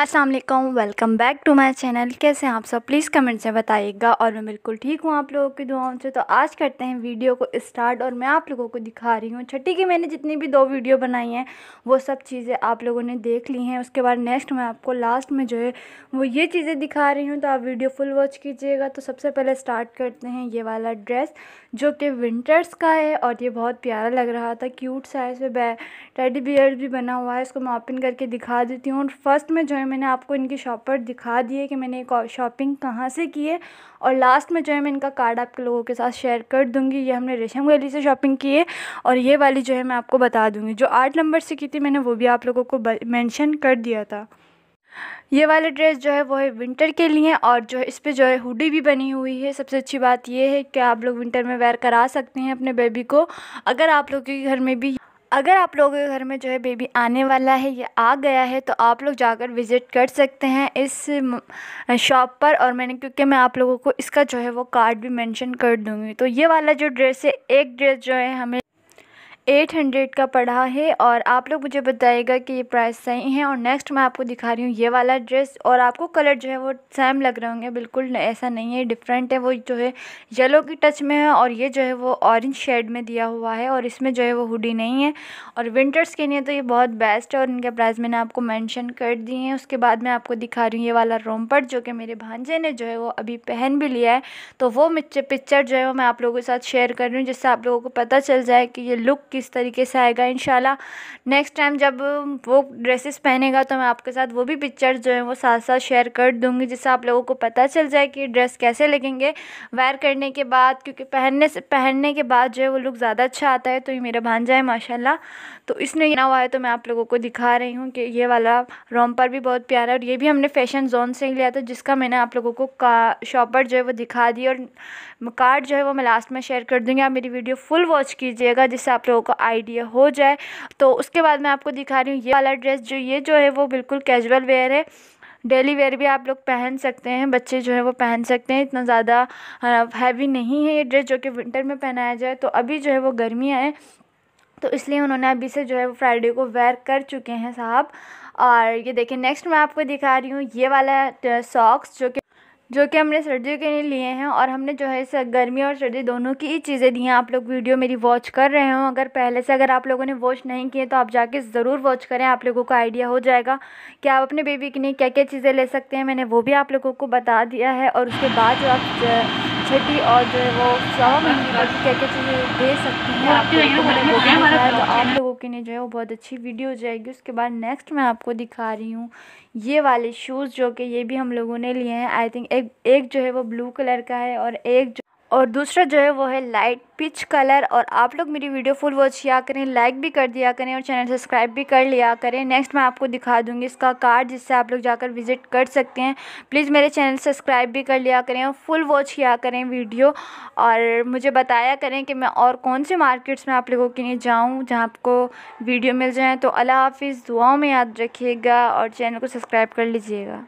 अस्सलाम वालेकुम welcome back to my channel कैसे हैं आप सब प्लीज़ कमेंट से बताइएगा और मैं बिल्कुल ठीक हूँ आप लोगों की दुआओं से तो आज करते हैं वीडियो को स्टार्ट और मैं आप लोगों को दिखा रही हूँ छठी की मैंने जितनी भी दो वीडियो बनाई हैं वो सब चीज़ें आप लोगों ने देख ली हैं उसके बाद नेक्स्ट मैं आपको लास्ट में जो है वो ये चीज़ें दिखा रही हूँ तो आप वीडियो फुल वॉच कीजिएगा तो सबसे पहले स्टार्ट करते हैं ये वाला ड्रेस जो कि विंटर्स का है और ये बहुत प्यारा लग रहा था क्यूट साइज में टेडी बियर भी बना हुआ है इसको मैं ओपन करके दिखा देती हूँ और फर्स्ट में जो है है मैंने आपको इनकी शॉप पर दिखा दिए कि मैंने एक शॉपिंग कहाँ से की है और लास्ट में जो है मैं इनका कार्ड आपके लोगों के साथ शेयर कर दूँगी ये हमने रेशम गली से शॉपिंग की है और ये वाली जो है मैं आपको बता दूँगी जो आठ नंबर से की थी मैंने वो भी आप लोगों को मैंशन कर दिया था ये वाले ड्रेस जो है वो है विंटर के लिए और जो है इस पर जो है हुडी भी बनी हुई है सबसे अच्छी बात ये है कि आप लोग विंटर में वेयर करा सकते हैं अपने बेबी को अगर आप लोग के घर में भी अगर आप लोगों के घर में जो है बेबी आने वाला है या आ गया है तो आप लोग जाकर विज़िट कर सकते हैं इस शॉप पर और मैंने क्योंकि मैं आप लोगों को इसका जो है वो कार्ड भी मेंशन कर दूंगी तो ये वाला जो ड्रेस है एक ड्रेस जो है हमें एट हंड्रेड का पड़ा है और आप लोग मुझे बताइएगा कि ये प्राइस सही है और नेक्स्ट मैं आपको दिखा रही हूँ ये वाला ड्रेस और आपको कलर जो है वो सेम लग रहे होंगे बिल्कुल ऐसा नहीं है डिफरेंट है वो जो है येलो की टच में है और ये जो है वो ऑरेंज शेड में दिया हुआ है और इसमें जो है वो हुडी नहीं है और विंटर्स के लिए तो ये बहुत बेस्ट है और इनके प्राइस मैंने आपको मैंशन कर दिए हैं उसके बाद मैं आपको दिखा रही हूँ ये वाला रोमपट जो कि मेरे भांजे ने जो है वो अभी पहन भी लिया है तो वो पिक्चर जो है वो मैं आप लोगों के साथ शेयर कर रही हूँ जिससे आप लोगों को पता चल जाए कि ये लुक किस तरीके से आएगा इन नेक्स्ट टाइम जब वो ड्रेसेस पहनेगा तो मैं आपके साथ वो भी पिक्चर्स जो हैं वो साथ साथ शेयर कर दूँगी जिससे आप लोगों को पता चल जाए कि ड्रेस कैसे लगेंगे वेयर करने के बाद क्योंकि पहनने से पहनने के बाद जो है वो लुक ज़्यादा अच्छा आता है तो ये मेरा भांजा है माशाला तो इसने ना हुआ है तो मैं आप लोगों को दिखा रही हूँ कि ये वाला रोमपर भी बहुत प्यारा है और ये भी हमने फैशन जोन से ही लिया था जिसका मैंने आप लोगों को का शॉपर जो है वो दिखा दी और कार्ड जो है वो मैं लास्ट में शेयर कर दूँगी आप मेरी वीडियो फुल वॉच कीजिएगा जिससे आप लोगों को आइडिया हो जाए तो उसके बाद मैं आपको दिखा रही हूँ ये वाला ड्रेस जो ये जो है वो बिल्कुल कैजुअल वेयर है डेली वेयर भी आप लोग पहन सकते हैं बच्चे जो है वो पहन सकते हैं इतना ज़्यादा हैवी नहीं है ये ड्रेस जो कि विंटर में पहनाया जाए तो अभी जो है वो गर्मियाँ हैं तो इसलिए उन्होंने अभी से जो है वो फ्राइडे को वेयर कर चुके हैं साहब और ये देखिए नेक्स्ट मैं आपको दिखा रही हूँ ये वाला सॉक्स जो कि जो कि हमने सर्दियों के लिए लिए हैं और हमने जो है गर्मी और सर्दी दोनों की ही चीज़ें दी हैं आप लोग वीडियो मेरी वॉच कर रहे हो अगर पहले से अगर आप लोगों ने वॉच नहीं किए तो आप जाके ज़रूर वॉच करें आप लोगों को आइडिया हो जाएगा कि आप अपने बेबी के लिए क्या क्या चीज़ें ले सकते हैं मैंने वो भी आप लोगों को बता दिया है और उसके बाद जो आप छठी और जो है वो सवा हाँ, महीने हाँ। तक क्या क्या चीज़ें दे सकती हैं आप तो, तो, तो आप लोगों के लिए जो है वो बहुत अच्छी वीडियो हो जाएगी उसके बाद नेक्स्ट मैं आपको दिखा रही हूँ ये वाले शूज़ जो कि ये भी हम लोगों ने लिए हैं आई थिंक एक एक जो है वो ब्लू कलर का है और एक और दूसरा जो है वो है लाइट पिच कलर और आप लोग मेरी वीडियो फुल वॉच किया करें लाइक भी कर दिया करें और चैनल सब्सक्राइब भी कर लिया करें नेक्स्ट मैं आपको दिखा दूंगी इसका कार्ड जिससे आप लोग जाकर विज़िट कर सकते हैं प्लीज़ मेरे चैनल सब्सक्राइब भी कर लिया करें और फुल वॉच किया करें वीडियो और मुझे बताया करें कि मैं और कौन से मार्केट्स में आप लोगों के लिए जाऊँ जहाँ आपको वीडियो मिल जाए तो अला हाफिज़ दुआओं में याद रखिएगा और चैनल को सब्सक्राइब कर लीजिएगा